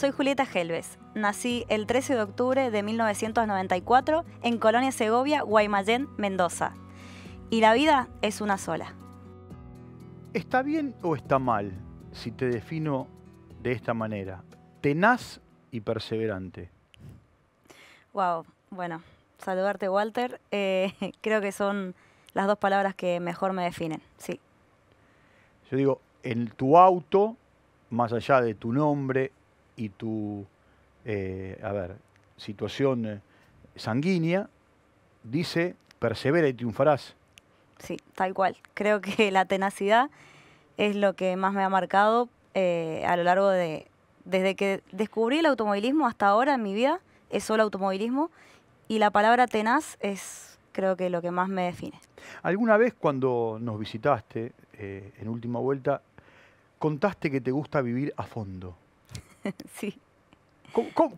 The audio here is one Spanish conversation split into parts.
soy Julieta Gelves. Nací el 13 de octubre de 1994 en Colonia Segovia, Guaymallén, Mendoza. Y la vida es una sola. ¿Está bien o está mal si te defino de esta manera? Tenaz y perseverante. Wow, bueno, saludarte Walter. Eh, creo que son las dos palabras que mejor me definen, sí. Yo digo, en tu auto, más allá de tu nombre, y tu, eh, a ver, situación eh, sanguínea, dice, persevera y triunfarás. Sí, tal cual. Creo que la tenacidad es lo que más me ha marcado eh, a lo largo de, desde que descubrí el automovilismo hasta ahora en mi vida, es solo automovilismo, y la palabra tenaz es creo que lo que más me define. ¿Alguna vez cuando nos visitaste en última vuelta, contaste que te gusta vivir a fondo? sí.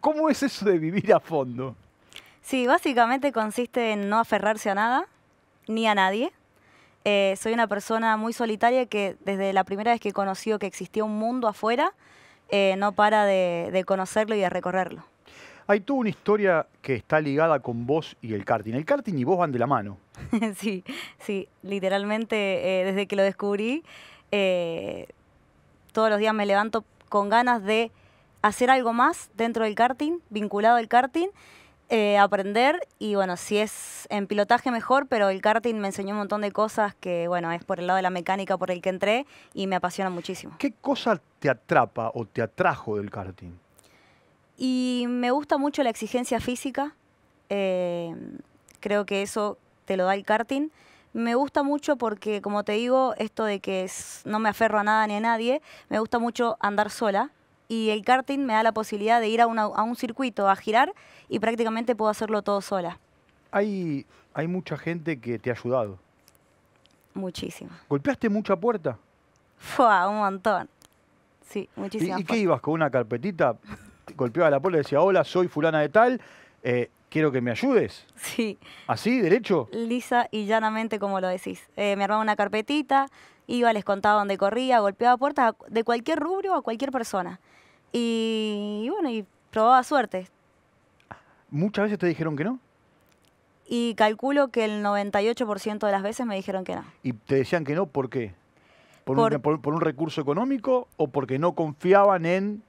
¿Cómo, es eso de vivir a fondo? Sí, básicamente consiste en no aferrarse a nada, ni a nadie. Eh, soy una persona muy solitaria que desde la primera vez que conoció que existía un mundo afuera, eh, no para de, conocerlo y de recorrerlo. Hay toda una historia que está ligada con vos y el karting. El karting y vos van de la mano. sí, sí, literalmente eh, desde que lo descubrí, todos los días me levanto con ganas de hacer algo más dentro del karting, vinculado al karting, eh, aprender y bueno, si es en pilotaje mejor, pero el karting me enseñó un montón de cosas que bueno, es por el lado de la mecánica por el que entré y me apasiona muchísimo. ¿Qué cosa te atrapa o te atrajo del karting? Y me gusta mucho la exigencia física, eh, creo que eso te lo da el karting. Me gusta mucho porque, como te digo, esto de que no me aferro a nada ni a nadie, me gusta mucho andar sola, y el karting me da la posibilidad de ir a, un circuito a girar y prácticamente puedo hacerlo todo sola. Hay, hay mucha gente que te ha ayudado. Muchísimo. ¿Golpeaste mucha puerta? un montón. Sí, muchísimas. ¿Y, qué ibas con una carpetita? Golpeaba la puerta y decía, hola, soy fulana de tal, eh, quiero que me ayudes. Sí. ¿Así, derecho? Lisa y llanamente como lo decís. Eh, me armaba una carpetita, iba, les contaba dónde corría, golpeaba puertas de cualquier rubro a cualquier persona. Y, bueno, y probaba suerte. ¿Muchas veces te dijeron que no? Y calculo que el 98% de las veces me dijeron que no. ¿Y te decían que no por qué? ¿Por, un, recurso económico o porque no confiaban en...?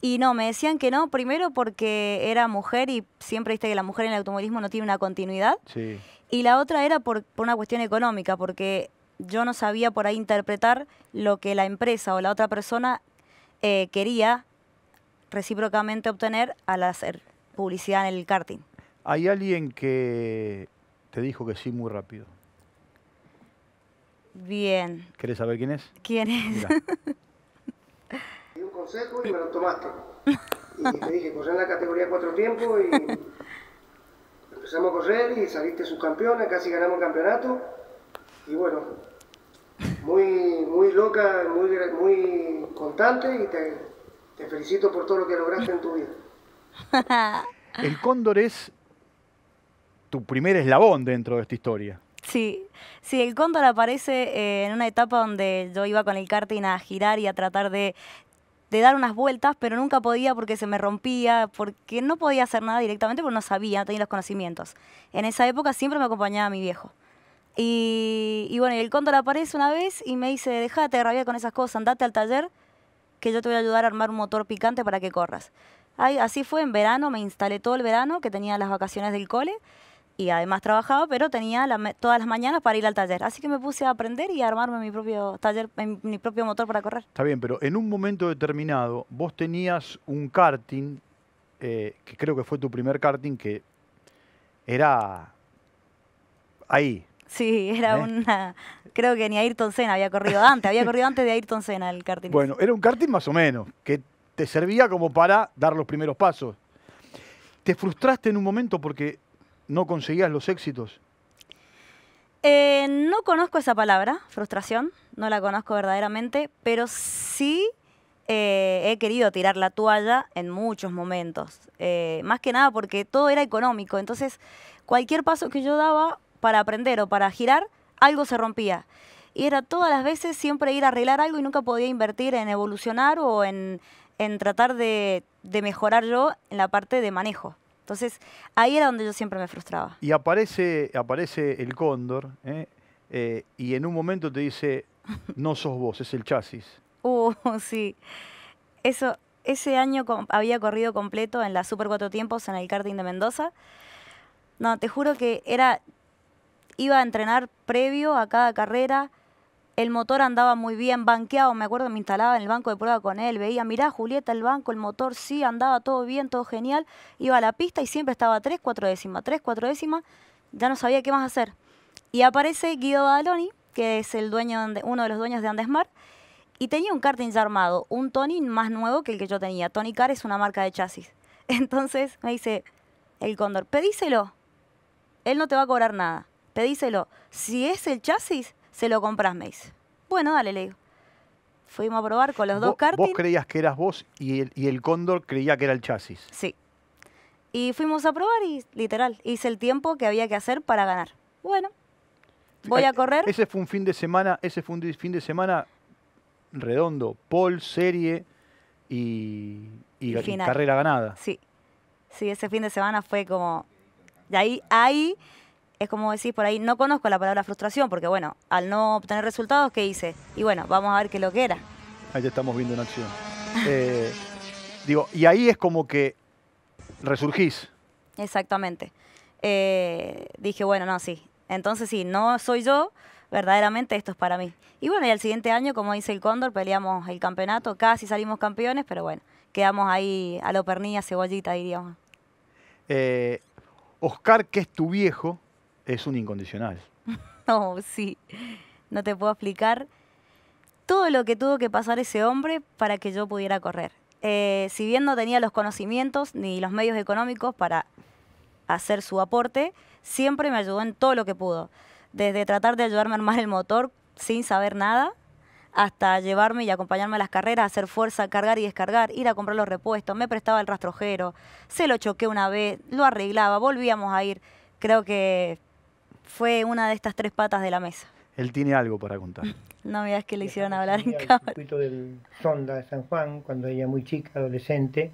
Y no, me decían que no, primero porque era mujer y siempre viste que la mujer en el automovilismo no tiene una continuidad. Sí. Y la otra era por, por una cuestión económica, porque yo no sabía por ahí interpretar lo que la empresa o la otra persona eh, quería recíprocamente obtener al hacer publicidad en el karting. ¿Hay alguien que te dijo que sí muy rápido? Bien. ¿Quieres saber quién es? ¿Quién es? Di un consejo y me lo tomaste. Y te dije, corré en la categoría cuatro tiempos y empezamos a correr y saliste subcampeona, casi ganamos el campeonato. Y bueno, muy, muy loca, muy, muy constante y te, felicito por todo lo que lograste en tu vida. El cóndor es tu primer eslabón dentro de esta historia. Sí, sí, el cóndor aparece eh, en una etapa donde yo iba con el karting a girar y a tratar de, de, dar unas vueltas, pero nunca podía porque se me rompía, porque no podía hacer nada directamente porque no sabía, no tenía los conocimientos. En esa época siempre me acompañaba mi viejo. Y, bueno, y el cóndor aparece una vez y me dice, dejate de rabiar con esas cosas, andate al taller, que yo te voy a ayudar a armar un motor picante para que corras. así fue, en verano me instalé todo el verano, que tenía las vacaciones del cole, y además trabajaba, pero tenía todas las mañanas para ir al taller. Así que me puse a aprender y a armarme mi propio taller, mi propio motor para correr. Está bien, pero en un momento determinado vos tenías un karting, eh, que creo que fue tu primer karting, que era ahí, Sí, era ¿Eh? una. Creo que ni Ayrton Senna había corrido antes, había corrido antes de Ayrton Senna el karting. Bueno, era un karting más o menos, que te servía como para dar los primeros pasos. ¿Te frustraste en un momento porque no conseguías los éxitos? Eh, no conozco esa palabra, frustración, no la conozco verdaderamente, pero sí eh, he querido tirar la toalla en muchos momentos. más que nada porque todo era económico, entonces cualquier paso que yo daba para aprender o para girar, algo se rompía. Y era todas las veces siempre ir a arreglar algo y nunca podía invertir en evolucionar o en, tratar de, de mejorar yo en la parte de manejo. Entonces, ahí era donde yo siempre me frustraba. Y aparece, aparece el cóndor ¿eh? Eh, y en un momento te dice, no sos vos, es el chasis. Uh, sí. Eso, ese año había corrido completo en la Super Cuatro Tiempos en el karting de Mendoza. No, te juro que era, iba a entrenar previo a cada carrera. El motor andaba muy bien, banqueado, me acuerdo, me instalaba en el banco de prueba con él, veía, mirá Julieta, el banco, el motor, sí, andaba todo bien, todo genial, iba a la pista y siempre estaba tres, cuatro décimas, tres, cuatro décimas, ya no sabía qué más hacer. Y aparece Guido Badaloni, que es el dueño de, uno de los dueños de Andesmar, y tenía un karting ya armado, un Tony más nuevo que el que yo tenía. Tony Car es una marca de chasis. Entonces me dice el cóndor, pedíselo, él no te va a cobrar nada pedíselo. Si es el chasis, se lo compras, me Bueno, dale, le digo. Fuimos a probar con los dos karting. Vos creías que eras vos y el, y cóndor creía que era el chasis. Sí. Y fuimos a probar y literal, hice el tiempo que había que hacer para ganar. Bueno, voy eh, a correr. Ese fue un fin de semana, ese fue un fin de semana redondo, Paul, serie y, carrera ganada. Sí, sí, ese fin de semana fue como... De ahí, ahí es como decís por ahí, no conozco la palabra frustración, porque bueno, al no obtener resultados, ¿qué hice? Y bueno, vamos a ver qué es lo que era. Ahí estamos viendo en acción. Eh, digo, y ahí es como que resurgís. Exactamente. Eh, dije, bueno, no, sí. Entonces sí, no soy yo, verdaderamente esto es para mí. Y bueno, y al siguiente año, como dice el Cóndor, peleamos el campeonato, casi salimos campeones, pero bueno, quedamos ahí a lo pernilla, cebollita, diríamos. Eh, Oscar, que es tu viejo, es un incondicional. no, sí, no te puedo explicar todo lo que tuvo que pasar ese hombre para que yo pudiera correr. Eh, si bien no tenía los conocimientos ni los medios económicos para hacer su aporte, siempre me ayudó en todo lo que pudo. Desde tratar de ayudarme a armar el motor sin saber nada, hasta llevarme y acompañarme a las carreras, hacer fuerza, cargar y descargar, ir a comprar los repuestos, me prestaba el rastrojero, se lo choqué una vez, lo arreglaba, volvíamos a ir. Creo que fue una de estas tres patas de la mesa. Él tiene algo para contar. No veas que le hicieron hablar en cámara. El circuito del Sonda de San Juan, cuando ella muy chica, adolescente,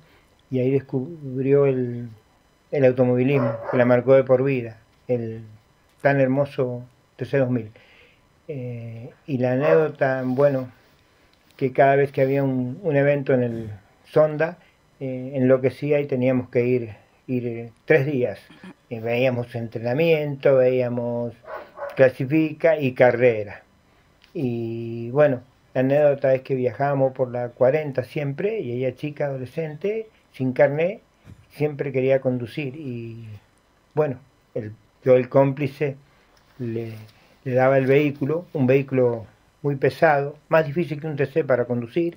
y ahí descubrió el, el automovilismo, que la marcó de por vida, el tan hermoso TC2000. Eh, y la anécdota, bueno, que cada vez que había un, evento en el Sonda, eh, enloquecía y teníamos que ir tres días. Y veíamos entrenamiento, veíamos clasifica y carrera. Y bueno, la anécdota es que viajábamos por la 40 siempre y ella chica, adolescente, sin carné, siempre quería conducir. Y bueno, yo el cómplice le, daba el vehículo, un vehículo muy pesado, más difícil que un TC para conducir.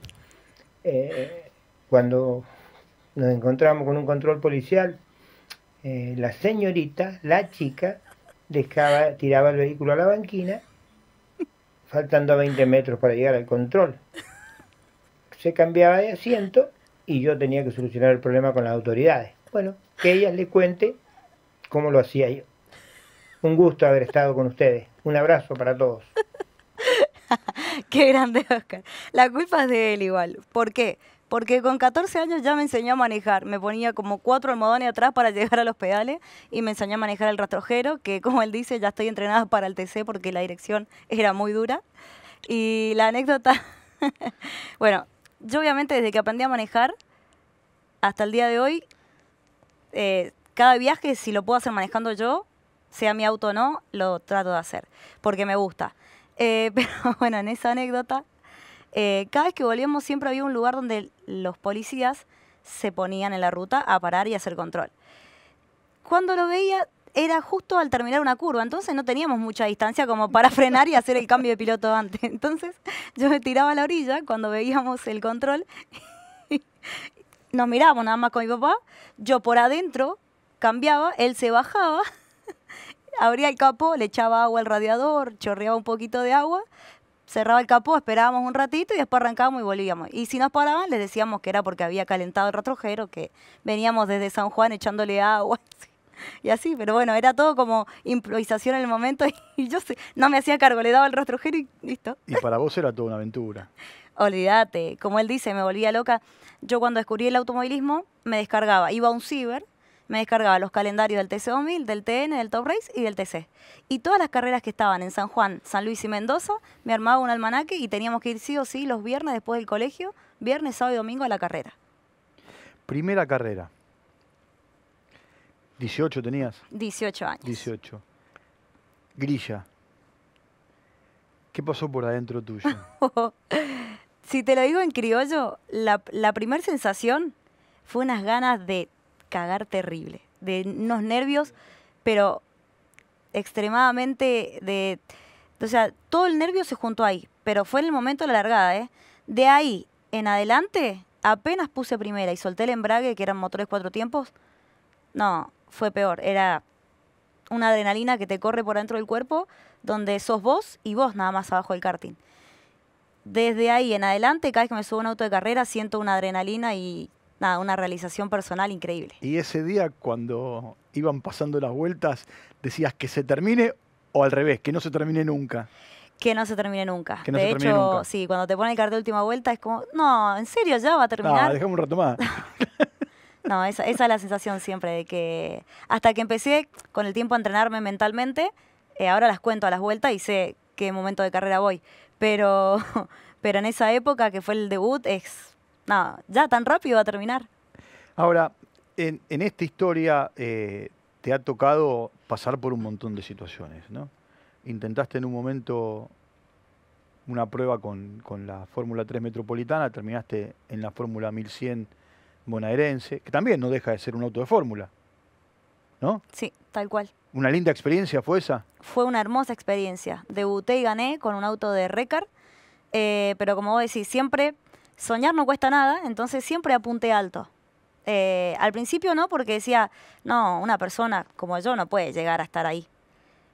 Eh, cuando nos encontramos con un control policial, eh, la señorita, la chica, dejaba, tiraba el vehículo a la banquina, faltando 20 metros para llegar al control. Se cambiaba de asiento y yo tenía que solucionar el problema con las autoridades. Bueno, que ellas le cuente cómo lo hacía yo. Un gusto haber estado con ustedes. Un abrazo para todos. Qué grande, Oscar. La culpa es de él igual. ¿Por qué? porque con 14 años ya me enseñó a manejar. Me ponía como cuatro almohadones atrás para llegar a los pedales y me enseñó a manejar el rastrojero, que como él dice, ya estoy entrenada para el TC porque la dirección era muy dura. Y la anécdota, bueno, yo obviamente desde que aprendí a manejar hasta el día de hoy, eh, cada viaje, si lo puedo hacer manejando yo, sea mi auto o no, lo trato de hacer, porque me gusta. Eh, pero bueno, en esa anécdota, eh, cada vez que volvíamos siempre había un lugar donde los policías se ponían en la ruta a parar y hacer control. Cuando lo veía era justo al terminar una curva, entonces no teníamos mucha distancia como para frenar y hacer el cambio de piloto antes. Entonces yo me tiraba a la orilla cuando veíamos el control. Nos mirábamos nada más con mi papá, yo por adentro cambiaba, él se bajaba, abría el capó, le echaba agua al radiador, chorreaba un poquito de agua, cerraba el capó, esperábamos un ratito y después arrancábamos y volvíamos. Y si nos paraban, les decíamos que era porque había calentado el rastrojero, que veníamos desde San Juan echándole agua. Y así, pero bueno, era todo como improvisación en el momento y yo no me hacía cargo, le daba el rastrojero y listo. Y para vos era toda una aventura. Olvídate, como él dice, me volvía loca. Yo cuando descubrí el automovilismo me descargaba, iba a un ciber, me descargaba los calendarios del TC2000, del TN, del Top Race y del TC. Y todas las carreras que estaban en San Juan, San Luis y Mendoza, me armaba un almanaque y teníamos que ir sí o sí los viernes después del colegio, viernes, sábado y domingo a la carrera. Primera carrera. 18 tenías. 18 años. 18. Grilla. ¿Qué pasó por adentro tuyo? si te lo digo en criollo, la, la primera sensación fue unas ganas de cagar terrible, de unos nervios, pero extremadamente de... O sea, todo el nervio se juntó ahí, pero fue en el momento de la largada, ¿eh? De ahí en adelante, apenas puse primera y solté el embrague, que eran motores cuatro tiempos, no, fue peor, era una adrenalina que te corre por dentro del cuerpo, donde sos vos y vos nada más abajo del karting. Desde ahí en adelante, cada vez que me subo a un auto de carrera, siento una adrenalina y una realización personal increíble. Y ese día cuando iban pasando las vueltas, decías que se termine o al revés, que no se termine nunca. Que no se termine nunca. de hecho, sí, cuando te ponen el cartel de última vuelta es como, no, en serio, ya va a terminar. No, un rato más. no, esa, es la sensación siempre de que hasta que empecé con el tiempo a entrenarme mentalmente, eh, ahora las cuento a las vueltas y sé qué momento de carrera voy. Pero, pero en esa época que fue el debut es no, ya tan rápido va a terminar. Ahora, en, esta historia eh, te ha tocado pasar por un montón de situaciones, ¿no? Intentaste en un momento una prueba con, la Fórmula 3 Metropolitana, terminaste en la Fórmula 1100 bonaerense, que también no deja de ser un auto de fórmula, ¿no? Sí, tal cual. ¿Una linda experiencia fue esa? Fue una hermosa experiencia. Debuté y gané con un auto de Recar, eh, pero como vos decís, siempre soñar no cuesta nada, entonces siempre apunté alto. Eh, al principio no, porque decía, no, una persona como yo no puede llegar a estar ahí.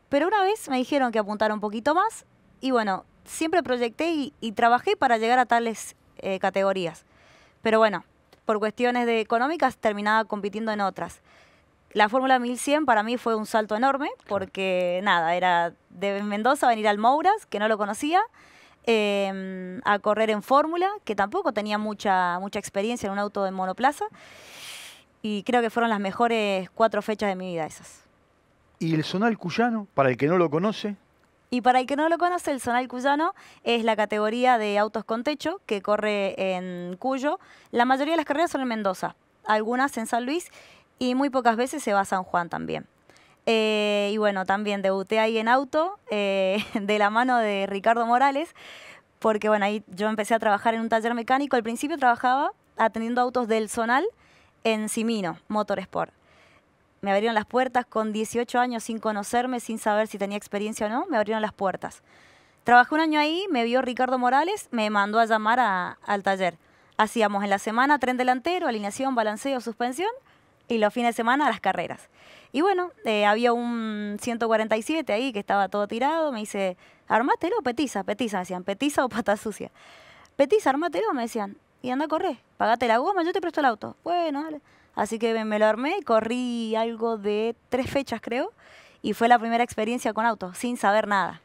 Pero una vez me dijeron que apuntara un poquito más y bueno, siempre proyecté y, trabajé para llegar a tales eh, categorías. Pero bueno, por cuestiones de económicas terminaba compitiendo en otras. La Fórmula 1100 para mí fue un salto enorme porque nada, era de Mendoza venir al Mouras, que no lo conocía. Em, a correr en fórmula, que tampoco tenía mucha, mucha experiencia en un auto de monoplaza. Y creo que fueron las mejores cuatro fechas de mi vida esas. ¿Y el Sonal Cuyano, para el que no lo conoce? Y para el que no lo conoce, el Sonal Cuyano es la categoría de autos con techo que corre en Cuyo. La mayoría de las carreras son en Mendoza, algunas en San Luis y muy pocas veces se va a San Juan también. Eh, y bueno, también debuté ahí en auto, eh, de la mano de Ricardo Morales, porque bueno, ahí yo empecé a trabajar en un taller mecánico. Al principio trabajaba atendiendo autos del Zonal en Simino, Motorsport. Me abrieron las puertas con 18 años sin conocerme, sin saber si tenía experiencia o no, me abrieron las puertas. Trabajé un año ahí, me vio Ricardo Morales, me mandó a llamar al taller. Hacíamos en la semana tren delantero, alineación, balanceo, suspensión y los fines de semana las carreras. Y bueno, eh, había un 147 ahí que estaba todo tirado, me dice, armátelo, petiza, petiza, me decían, petiza o pata sucia. Petiza, armátelo, me decían, y anda a correr, pagate la goma, yo te presto el auto. Bueno, dale. Así que me, lo armé, corrí algo de tres fechas creo, y fue la primera experiencia con auto, sin saber nada.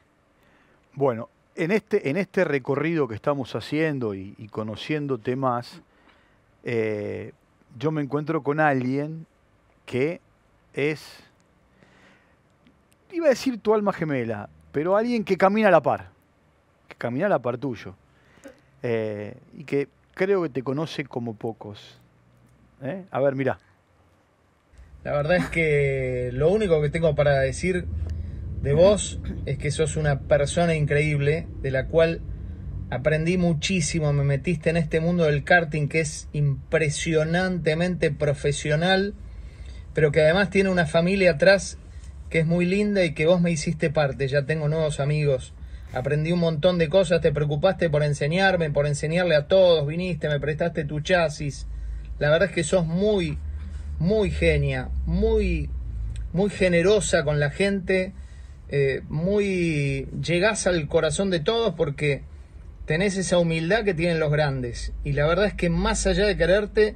Bueno, en este, en este recorrido que estamos haciendo y, conociéndote más, eh, yo me encuentro con alguien que es, iba a decir tu alma gemela, pero alguien que camina a la par, que camina a la par tuyo, eh, y que creo que te conoce como pocos. ¿eh? A ver, mira. La verdad es que lo único que tengo para decir de vos es que sos una persona increíble de la cual Aprendí muchísimo, me metiste en este mundo del karting que es impresionantemente profesional, pero que además tiene una familia atrás que es muy linda y que vos me hiciste parte. Ya tengo nuevos amigos, aprendí un montón de cosas, te preocupaste por enseñarme, por enseñarle a todos, viniste, me prestaste tu chasis. La verdad es que sos muy, muy genia, muy, muy generosa con la gente, eh, muy llegás al corazón de todos porque tenés esa humildad que tienen los grandes. Y la verdad es que más allá de quererte,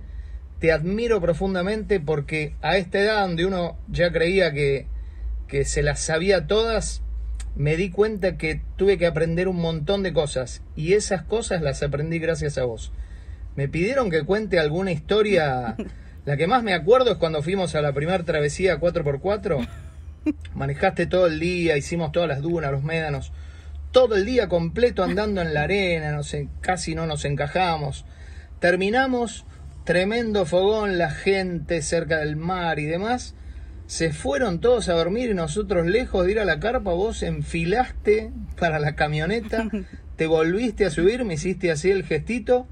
te admiro profundamente porque a esta edad donde uno ya creía que, se las sabía todas, me di cuenta que tuve que aprender un montón de cosas. Y esas cosas las aprendí gracias a vos. Me pidieron que cuente alguna historia. La que más me acuerdo es cuando fuimos a la primera travesía 4x4. Manejaste todo el día, hicimos todas las dunas, los médanos todo el día completo andando en la arena, sé, casi no nos encajamos. Terminamos, tremendo fogón, la gente cerca del mar y demás. Se fueron todos a dormir y nosotros lejos de ir a la carpa, vos enfilaste para la camioneta, te volviste a subir, me hiciste así el gestito,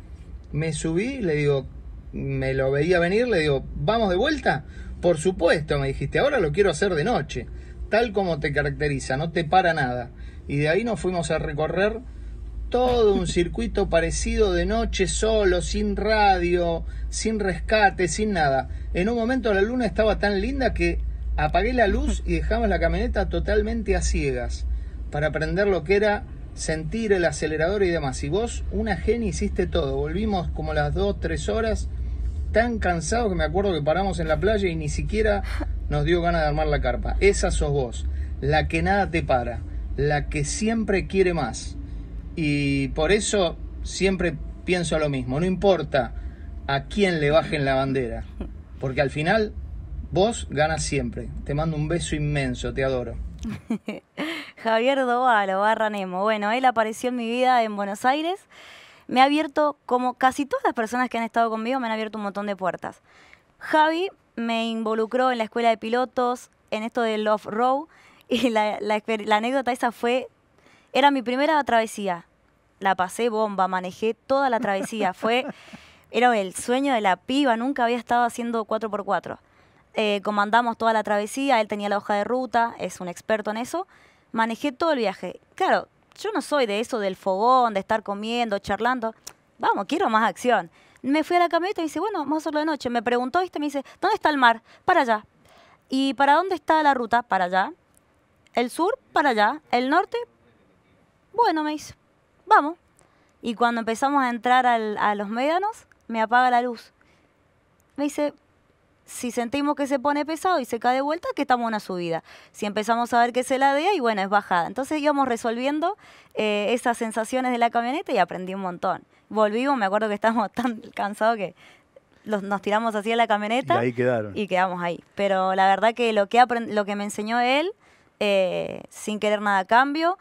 me subí, le digo, me lo veía venir, le digo, ¿vamos de vuelta? Por supuesto, me dijiste, ahora lo quiero hacer de noche, tal como te caracteriza, no te para nada. Y de ahí nos fuimos a recorrer todo un circuito parecido de noche solo, sin radio, sin rescate, sin nada. En un momento la luna estaba tan linda que apagué la luz y dejamos la camioneta totalmente a ciegas para aprender lo que era sentir el acelerador y demás. Y vos, una genia, hiciste todo. Volvimos como las 2, 3 horas tan cansados que me acuerdo que paramos en la playa y ni siquiera nos dio ganas de armar la carpa. Esa sos vos, la que nada te para la que siempre quiere más. Y por eso siempre pienso lo mismo, no importa a quién le bajen la bandera, porque al final vos ganas siempre. Te mando un beso inmenso, te adoro. Javier Dovalo, barra Nemo. Bueno, él apareció en mi vida en Buenos Aires. Me ha abierto, como casi todas las personas que han estado conmigo, me han abierto un montón de puertas. Javi me involucró en la escuela de pilotos, en esto del off-road. Y la, anécdota esa fue, era mi primera travesía. La pasé bomba, manejé toda la travesía. fue, era el sueño de la piba, nunca había estado haciendo 4x4. Eh, comandamos toda la travesía, él tenía la hoja de ruta, es un experto en eso. Manejé todo el viaje. Claro, yo no soy de eso del fogón, de estar comiendo, charlando. Vamos, quiero más acción. Me fui a la camioneta y dice, bueno, vamos a hacerlo de noche. Me preguntó, ¿viste? Me dice, ¿dónde está el mar? Para allá. ¿Y para dónde está la ruta? Para allá. El sur para allá, el norte, bueno, me dice, vamos. Y cuando empezamos a entrar a los médanos, me apaga la luz. Me dice, si sentimos que se pone pesado y se cae de vuelta, que estamos en una subida. Si empezamos a ver que se ladea y bueno, es bajada. Entonces íbamos resolviendo eh, esas sensaciones de la camioneta y aprendí un montón. Volvimos, me acuerdo que estábamos tan cansados que nos tiramos así a la camioneta. Y quedamos ahí. Pero la verdad que lo que, lo que me enseñó él eh, sin querer nada a cambio,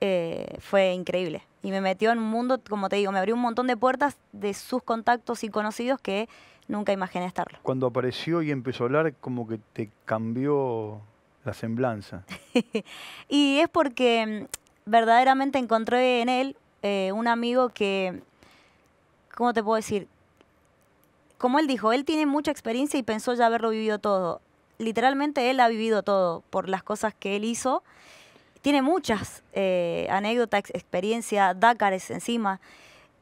eh, fue increíble. Y me metió en un mundo, como te digo, me abrió un montón de puertas de sus contactos y conocidos que nunca imaginé estarlo. Cuando apareció y empezó a hablar, como que te cambió la semblanza. y es porque mm, verdaderamente encontré en él eh, un amigo que, ¿cómo te puedo decir? Como él dijo, él tiene mucha experiencia y pensó ya haberlo vivido todo literalmente él ha vivido todo por las cosas que él hizo. Tiene muchas eh, anécdotas, experiencias, dácares encima.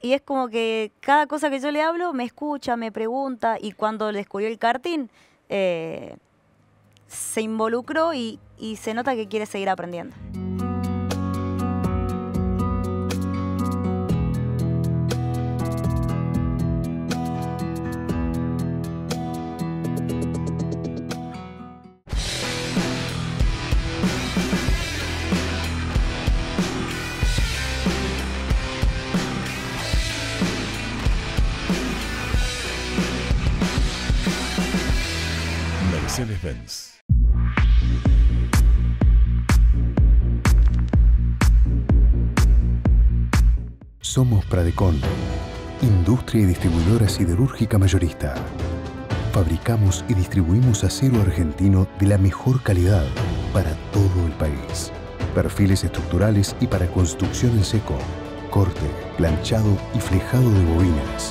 Y es como que cada cosa que yo le hablo me escucha, me pregunta. Y cuando descubrió el karting, eh, se involucró y se nota que quiere seguir aprendiendo. Con industria y distribuidora siderúrgica mayorista. Fabricamos y distribuimos acero argentino de la mejor calidad para todo el país. Perfiles estructurales y para construcción en seco, corte, planchado y flejado de bobinas,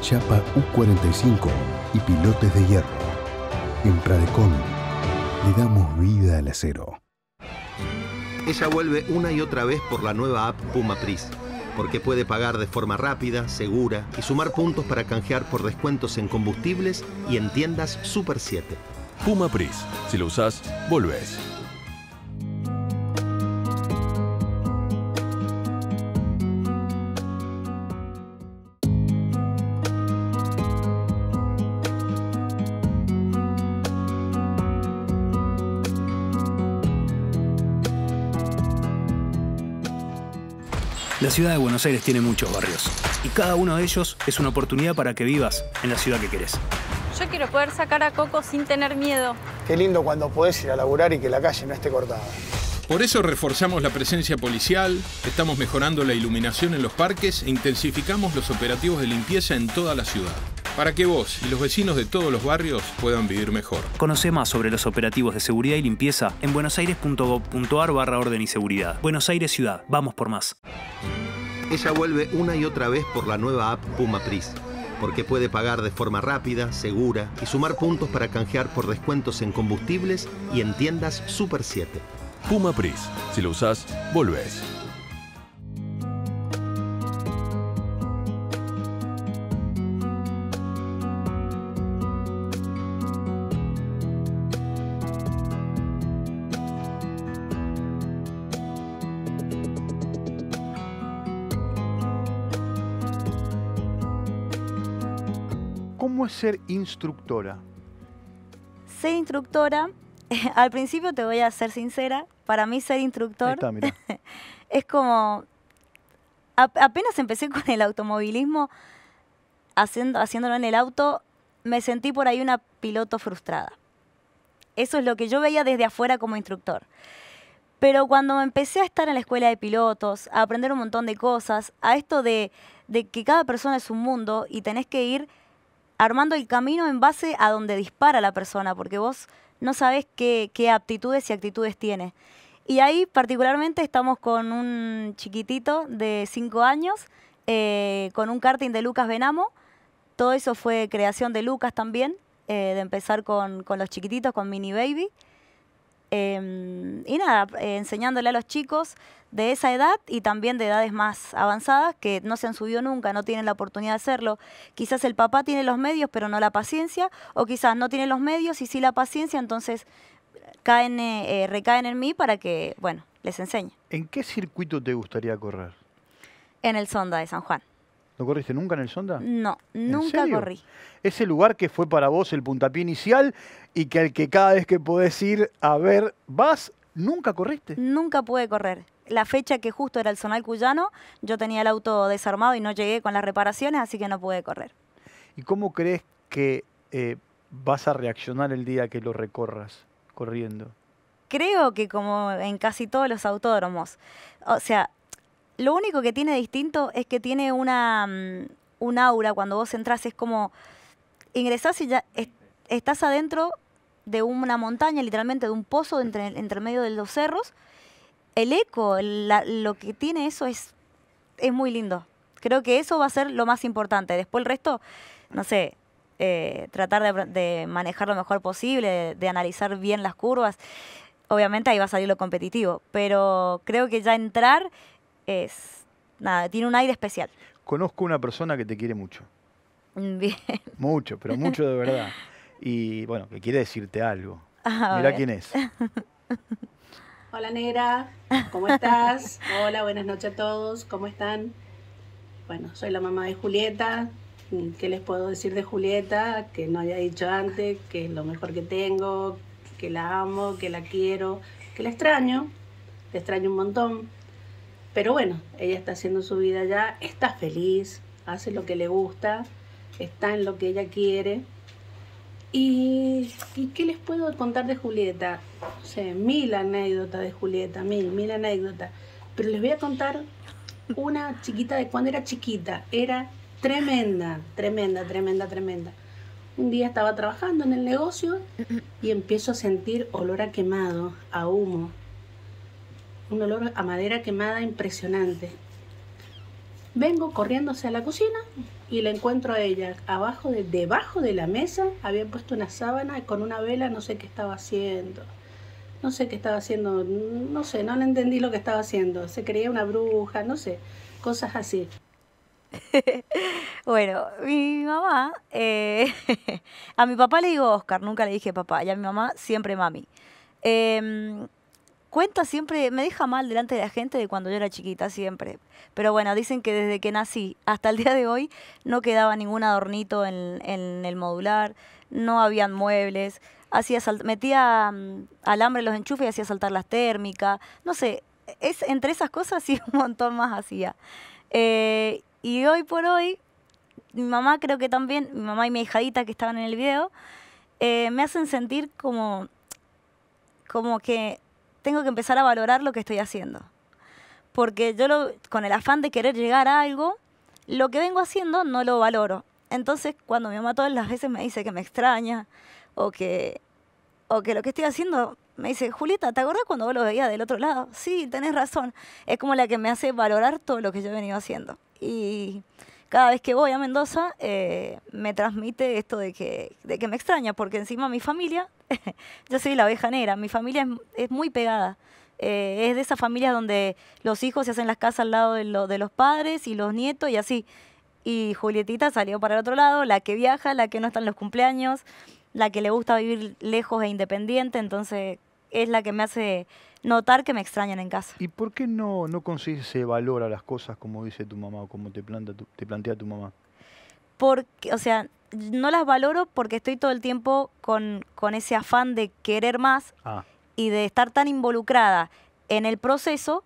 chapa U45 y pilotes de hierro. En Pradecon le damos vida al acero. Ella vuelve una y otra vez por la nueva app Puma porque puede pagar de forma rápida, segura y sumar puntos para canjear por descuentos en combustibles y en tiendas Super 7. Puma Pris, si lo usás, volvés. La ciudad de Buenos Aires tiene muchos barrios y cada uno de ellos es una oportunidad para que vivas en la ciudad que querés. Yo quiero poder sacar a Coco sin tener miedo. Qué lindo cuando podés ir a laburar y que la calle no esté cortada. Por eso reforzamos la presencia policial, estamos mejorando la iluminación en los parques e intensificamos los operativos de limpieza en toda la ciudad. Para que vos y los vecinos de todos los barrios puedan vivir mejor. Conoce más sobre los operativos de seguridad y limpieza en buenosaires.gov.ar barra orden y seguridad. Buenos Aires Ciudad, vamos por más. Ella vuelve una y otra vez por la nueva app Puma Pris, porque puede pagar de forma rápida, segura y sumar puntos para canjear por descuentos en combustibles y en tiendas Super 7. Puma si lo usás, volvés. ser instructora? Ser instructora, al principio te voy a ser sincera, para mí ser instructor es como, apenas empecé con el automovilismo, haciendo, haciéndolo en el auto, me sentí por ahí una piloto frustrada. Eso es lo que yo veía desde afuera como instructor. Pero cuando empecé a estar en la escuela de pilotos, a aprender un montón de cosas, a esto de, de que cada persona es un mundo y tenés que ir armando el camino en base a donde dispara la persona, porque vos no sabés qué, aptitudes y actitudes tiene. Y ahí particularmente estamos con un chiquitito de 5 años, eh, con un karting de Lucas Benamo. Todo eso fue creación de Lucas también, eh, de empezar con, con los chiquititos, con Mini Baby. Em, y nada, enseñándole a los chicos de esa edad y también de edades más avanzadas que no se han subido nunca, no tienen la oportunidad de hacerlo. Quizás el papá tiene los medios pero no la paciencia, o quizás no tiene los medios y sí la paciencia, entonces caen, eh, eh, recaen en mí para que, bueno, les enseñe. ¿En qué circuito te gustaría correr? En el Sonda de San Juan. ¿No corriste nunca en el Sonda? No, nunca corrí. Ese lugar que fue para vos el puntapié inicial y que al que cada vez que podés ir a ver vas, nunca corriste. Nunca pude correr. La fecha que justo era el Zonal Cuyano, yo tenía el auto desarmado y no llegué con las reparaciones, así que no pude correr. ¿Y cómo crees que eh, vas a reaccionar el día que lo recorras corriendo? Creo que como en casi todos los autódromos. O sea, lo único que tiene distinto es que tiene una, mm, un aura cuando vos entras, es como ingresás y ya estás adentro de una montaña, literalmente de un pozo entre, medio de los cerros. El eco, lo que tiene eso es, es muy lindo. Creo que eso va a ser lo más importante. Después el resto, no sé, eh, tratar de, manejar lo mejor posible, de, analizar bien las curvas. Obviamente ahí va a salir lo competitivo, pero creo que ya entrar es, nada, tiene un aire especial. Conozco una persona que te quiere mucho. Mm, bien. Mucho, pero mucho de verdad. Y bueno, que quiere decirte algo. Ah, mira quién es. Hola negra, ¿cómo estás? Hola, buenas noches a todos, ¿cómo están? Bueno, soy la mamá de Julieta. ¿Qué les puedo decir de Julieta? Que no haya dicho antes, que es lo mejor que tengo, que la amo, que la quiero, que la extraño, te extraño un montón. Pero bueno, ella está haciendo su vida ya, está feliz, hace lo que le gusta, está en lo que ella quiere. ¿Y, qué les puedo contar de Julieta? mil anécdotas de Julieta, mil, mil anécdotas. Pero les voy a contar una chiquita de cuando era chiquita. Era tremenda, tremenda, tremenda, tremenda. Un día estaba trabajando en el negocio y empiezo a sentir olor a quemado, a humo un olor a madera quemada impresionante. Vengo corriendo hacia la cocina y la encuentro a ella. Abajo, de, debajo de la mesa, había puesto una sábana con una vela, no sé qué estaba haciendo. No sé qué estaba haciendo, no sé, no le entendí lo que estaba haciendo. Se creía una bruja, no sé, cosas así. bueno, mi mamá, eh, a mi papá le digo Oscar, nunca le dije papá, y a mi mamá siempre mami. Eh, Cuenta siempre, me deja mal delante de la gente de cuando yo era chiquita, siempre. Pero bueno, dicen que desde que nací hasta el día de hoy no quedaba ningún adornito en, el modular, no habían muebles, hacía metía mm, alambre los enchufes y hacía saltar las térmicas. No sé, es, entre esas cosas sí un montón más hacía. Eh, y hoy por hoy, mi mamá creo que también, mi mamá y mi hijadita que estaban en el video, eh, me hacen sentir como, como que tengo que empezar a valorar lo que estoy haciendo. Porque yo lo, con el afán de querer llegar a algo, lo que vengo haciendo no lo valoro. Entonces, cuando mi mamá todas las veces me dice que me extraña o que, o que lo que estoy haciendo, me dice, Julieta, ¿te acordás cuando vos lo veías del otro lado? Sí, tenés razón. Es como la que me hace valorar todo lo que yo he venido haciendo. Y cada vez que voy a Mendoza eh, me transmite esto de que, de que me extraña, porque encima mi familia, yo soy la oveja negra, mi familia es, muy pegada. Eh, es de esas familias donde los hijos se hacen las casas al lado de, de los padres y los nietos y así. Y Julietita salió para el otro lado, la que viaja, la que no está en los cumpleaños, la que le gusta vivir lejos e independiente, entonces es la que me hace notar que me extrañan en casa. ¿Y por qué no, no consigues ese valor a las cosas como dice tu mamá o como te, te plantea tu mamá? Porque, o sea, no las valoro porque estoy todo el tiempo con, ese afán de querer más ah. y de estar tan involucrada en el proceso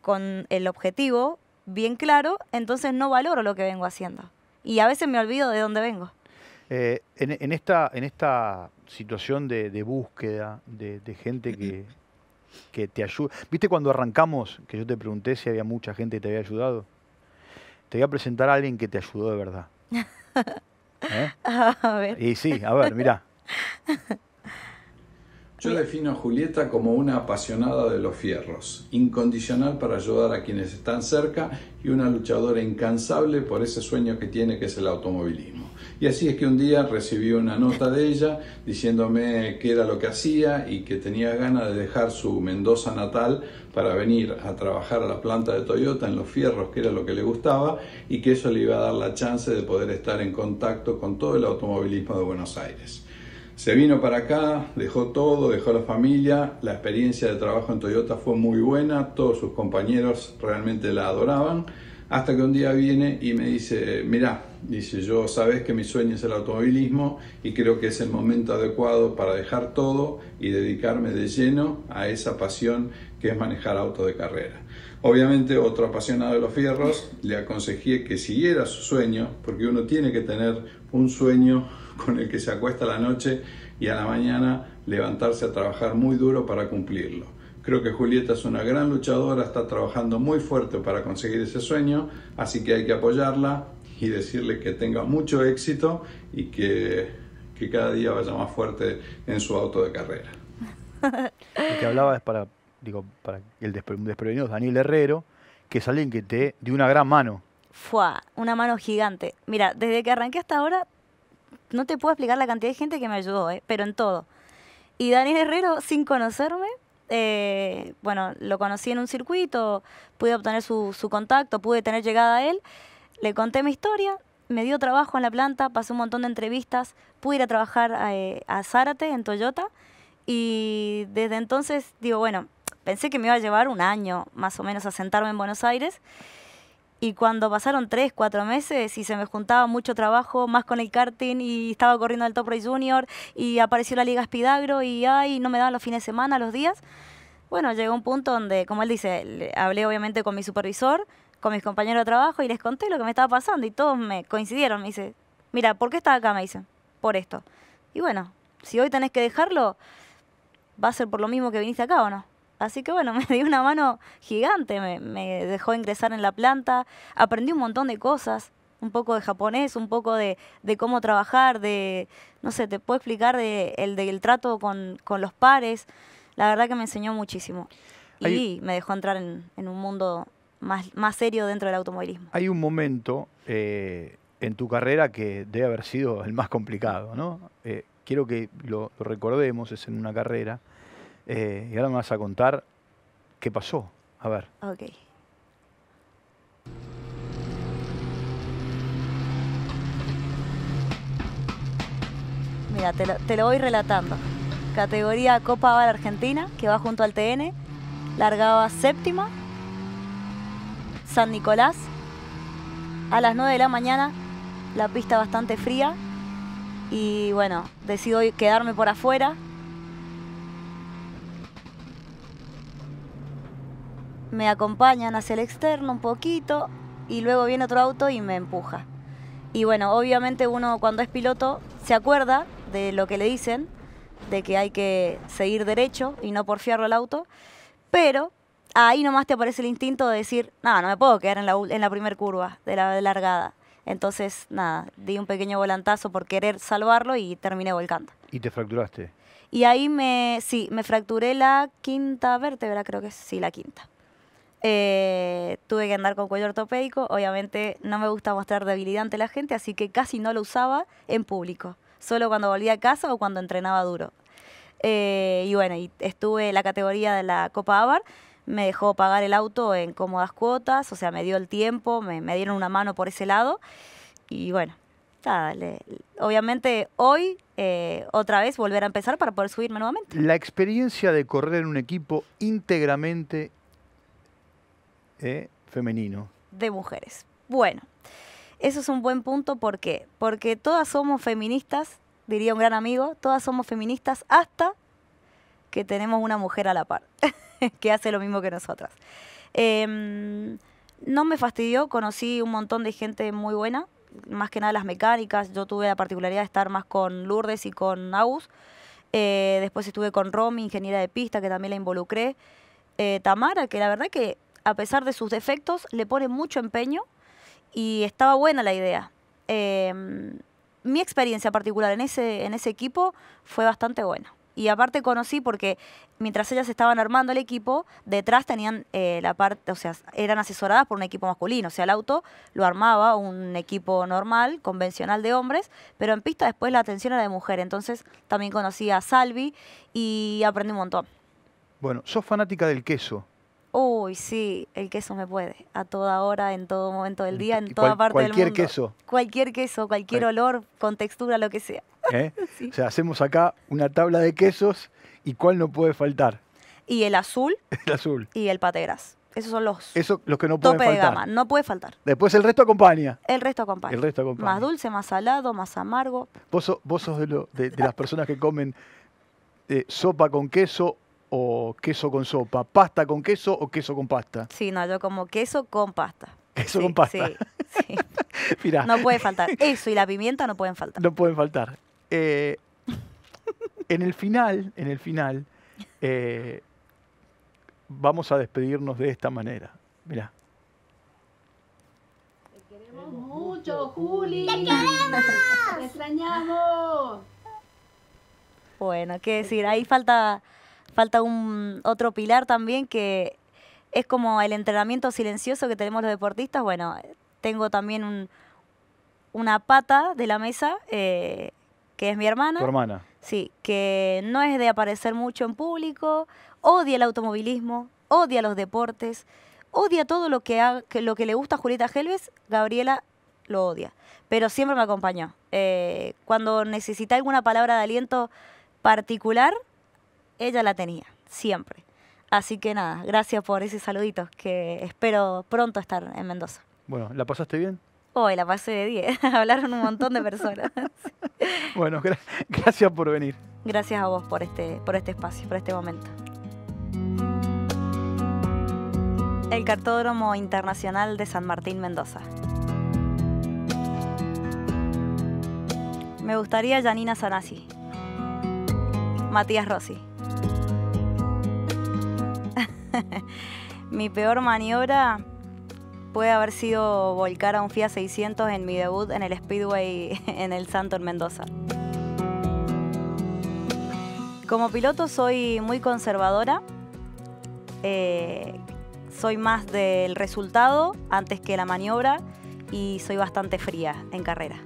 con el objetivo bien claro, entonces no valoro lo que vengo haciendo. Y a veces me olvido de dónde vengo. Eh, en, esta, en esta situación de, búsqueda, de, gente que, que, te ayude. ¿Viste cuando arrancamos que yo te pregunté si había mucha gente que te había ayudado? Te voy a presentar a alguien que te ayudó de verdad. ¿Eh? A ver. Y sí, a ver, mirá. Yo defino a Julieta como una apasionada de los fierros, incondicional para ayudar a quienes están cerca y una luchadora incansable por ese sueño que tiene que es el automovilismo. Y así es que un día recibí una nota de ella diciéndome qué era lo que hacía y que tenía ganas de dejar su Mendoza natal para venir a trabajar a la planta de Toyota en los fierros, que era lo que le gustaba, y que eso le iba a dar la chance de poder estar en contacto con todo el automovilismo de Buenos Aires. Se vino para acá, dejó todo, dejó la familia, la experiencia de trabajo en Toyota fue muy buena, todos sus compañeros realmente la adoraban, hasta que un día viene y me dice, mirá, Dice, yo sabes que mi sueño es el automovilismo y creo que es el momento adecuado para dejar todo y dedicarme de lleno a esa pasión que es manejar auto de carrera. Obviamente otro apasionado de los fierros le aconsejé que siguiera su sueño, porque uno tiene que tener un sueño con el que se acuesta la noche y a la mañana levantarse a trabajar muy duro para cumplirlo. Creo que Julieta es una gran luchadora, está trabajando muy fuerte para conseguir ese sueño, así que hay que apoyarla, y decirle que tenga mucho éxito y que, cada día vaya más fuerte en su auto de carrera. Lo que hablaba es para, digo, para el desprevenido Daniel Herrero, que es alguien que te dio una gran mano. Fua, una mano gigante. Mira, desde que arranqué hasta ahora, no te puedo explicar la cantidad de gente que me ayudó, ¿eh? pero en todo. Y Daniel Herrero, sin conocerme, eh, bueno, lo conocí en un circuito, pude obtener su, su contacto, pude tener llegada a él le conté mi historia, me dio trabajo en la planta, pasé un montón de entrevistas, pude ir a trabajar eh, a, Zárate, en Toyota, y desde entonces digo, bueno, pensé que me iba a llevar un año más o menos a sentarme en Buenos Aires. Y cuando pasaron tres, cuatro meses y se me juntaba mucho trabajo, más con el karting y estaba corriendo el Top Race Junior y apareció la Liga Espidagro y ay, no me daban los fines de semana, los días. Bueno, llegó un punto donde, como él dice, hablé obviamente con mi supervisor con mis compañeros de trabajo y les conté lo que me estaba pasando y todos me coincidieron. Me dice, mira, ¿por qué estás acá? Me dicen, por esto. Y bueno, si hoy tenés que dejarlo, va a ser por lo mismo que viniste acá o no. Así que bueno, me dio una mano gigante, me, dejó ingresar en la planta, aprendí un montón de cosas, un poco de japonés, un poco de, cómo trabajar, de, no sé, te puedo explicar de, el, del trato con, los pares. La verdad que me enseñó muchísimo. Y me dejó entrar en, en un mundo más, serio dentro del automovilismo. Hay un momento eh, en tu carrera que debe haber sido el más complicado, ¿no? Eh, quiero que lo, recordemos, es en una carrera. Eh, y ahora me vas a contar qué pasó. A ver. Ok. Mira, te lo, voy relatando. Categoría Copa Aval Argentina, que va junto al TN. Largaba séptima San Nicolás. A las 9 de la mañana, la pista bastante fría. Y bueno, decido quedarme por afuera. Me acompañan hacia el externo un poquito y luego viene otro auto y me empuja. Y bueno, obviamente uno cuando es piloto se acuerda de lo que le dicen, de que hay que seguir derecho y no por porfiarlo el auto, pero ahí nomás te aparece el instinto de decir, nada, no me puedo quedar en la, en la primera curva de la largada. Entonces, nada, di un pequeño volantazo por querer salvarlo y terminé volcando. ¿Y te fracturaste? Y ahí me, sí, me fracturé la quinta vértebra, creo que es, sí, la quinta. Eh, tuve que andar con cuello ortopédico, obviamente no me gusta mostrar debilidad ante la gente, así que casi no lo usaba en público, solo cuando volvía a casa o cuando entrenaba duro. Eh, y bueno, estuve en la categoría de la Copa Avar me dejó pagar el auto en cómodas cuotas, o sea, me dio el tiempo, me, dieron una mano por ese lado. Y bueno, obviamente hoy eh, otra vez volver a empezar para poder subirme nuevamente. La experiencia de correr en un equipo íntegramente eh, femenino. De mujeres. Bueno, eso es un buen punto, ¿por Porque todas somos feministas, diría un gran amigo, todas somos feministas hasta que tenemos una mujer a la par. que hace lo mismo que nosotras. Em, no me fastidió, conocí un montón de gente muy buena, más que nada las mecánicas. Yo tuve la particularidad de estar más con Lourdes y con Agus. Eh, después estuve con Romy, ingeniera de pista, que también la involucré. Eh, Tamara, que la verdad que a pesar de sus defectos, le pone mucho empeño y estaba buena la idea. Em, mi experiencia particular en ese, en ese equipo fue bastante buena. Y aparte conocí porque mientras ellas estaban armando el equipo, detrás tenían eh, la parte, o sea, eran asesoradas por un equipo masculino. O sea, el auto lo armaba un equipo normal, convencional de hombres, pero en pista después la atención era de mujer. Entonces también conocí a Salvi y aprendí un montón. Bueno, sos fanática del queso. Uy, sí, el queso me puede. A toda hora, en todo momento del día, en toda parte del mundo. Cualquier queso. Cualquier queso, cualquier olor, con textura, lo que sea. ¿eh? O sea, hacemos acá una tabla de quesos y cuál no puede faltar. Y el azul. El azul. Y el pateras. Esos son los, Eso, los que no pueden tope de gama. No puede faltar. Después el resto acompaña. El resto acompaña. El resto acompaña. Más dulce, más salado, más amargo. Vos, sos de, las personas que comen eh, sopa con queso o queso con sopa, pasta con queso o queso con pasta. Sí, no, yo como queso con pasta. Queso con pasta. Sí, No puede faltar. Eso y la pimienta no pueden faltar. No pueden faltar. Eh, en el final, en el final, eh, vamos a despedirnos de esta manera. Mirá. Te queremos mucho, Juli. ¡Te queremos! ¡Te extrañamos! Bueno, qué decir, ahí falta, falta un otro pilar también que es como el entrenamiento silencioso que tenemos los deportistas. Bueno, tengo también una pata de la mesa eh, que es mi hermana. Tu hermana. Sí, que no es de aparecer mucho en público, odia el automovilismo, odia los deportes, odia todo lo que, lo que le gusta a Julieta Helves, Gabriela lo odia. Pero siempre me acompañó. Eh, cuando necesité alguna palabra de aliento particular, ella la tenía, siempre. Así que nada, gracias por ese saludito, que espero pronto estar en Mendoza. Bueno, ¿la pasaste bien? Hoy la pasé de 10, hablaron un montón de personas. Bueno, gracias por venir. Gracias a vos por este, por este espacio, por este momento. El Cartódromo Internacional de San Martín Mendoza. Me gustaría Janina Sanasi. Matías Rossi. Mi peor maniobra puede haber sido volcar a un Fiat 600 en mi debut en el Speedway en el Santo en Mendoza. Como piloto soy muy conservadora, eh, soy más del resultado antes que la maniobra y soy bastante fría en carrera.